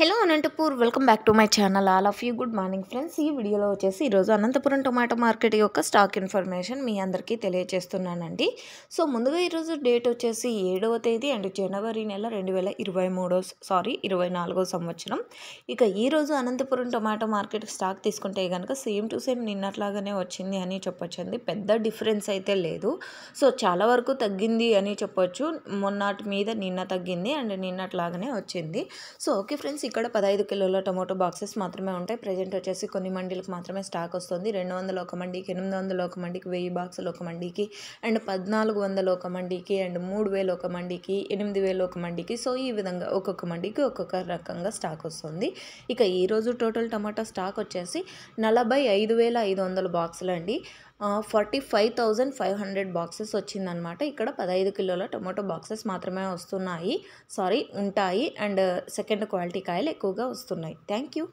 hello Anantapur welcome back to my channel all of you good morning friends ఈ వీడియోలో వచ్చేసి ఈరోజు అనంతపురం టొమాటో మార్కెట్ యొక్క స్టాక్ ఇన్ఫర్మేషన్ మీ అందరికీ తెలియజేస్తున్నానండి సో ముందుగా ఈరోజు డేట్ వచ్చేసి ఏడవ తేదీ అండ్ జనవరి నెల రెండు వేల ఇరవై మూడో సారీ ఇరవై నాలుగో సంవత్సరం ఇక ఈరోజు అనంతపురం టొమాటో మార్కెట్ స్టాక్ తీసుకుంటే కనుక సేమ్ టు సేమ్ నిన్నట్లాగానే వచ్చింది అని చెప్పొచ్చండి పెద్ద డిఫరెన్స్ అయితే లేదు సో చాలా వరకు తగ్గింది అని చెప్పొచ్చు మొన్నటి మీద నిన్న తగ్గింది అండ్ నిన్నట్లాగానే వచ్చింది సో ఓకే ఫ్రెండ్స్ ఇక్కడ పదహైదు కిలోల టొమాటో బాక్సెస్ మాత్రమే ఉంటాయి ప్రజెంట్ వచ్చేసి కొన్ని మండీలకు మాత్రమే స్టాక్ వస్తుంది రెండు వందల ఒక మండీకి ఎనిమిది వందల ఒక మండీకి వెయ్యి బాక్సులు ఒక మండీకి అండ్ పద్నాలుగు వందల ఒక మండీకి అండ్ మూడు వేలు ఒక మండీకి ఎనిమిది వేలు ఒక మండీకి సో ఈ విధంగా ఒక్కొక్క మండీకి ఒక్కొక్క రకంగా స్టాక్ వస్తుంది ఇక ఈరోజు టోటల్ టమాటా స్టాక్ వచ్చేసి నలభై ఐదు వేల ఐదు వందల బాక్సులు అండి forty five thousand five hundred boxes వచ్చిందనమాట ఇక్కడ పదహైదు కిలోల టొమాటో బాక్సెస్ మాత్రమే వస్తున్నాయి సారీ ఉంటాయి అండ్ సెకండ్ క్వాలిటీ కాయలు ఎక్కువగా వస్తున్నాయి థ్యాంక్ యూ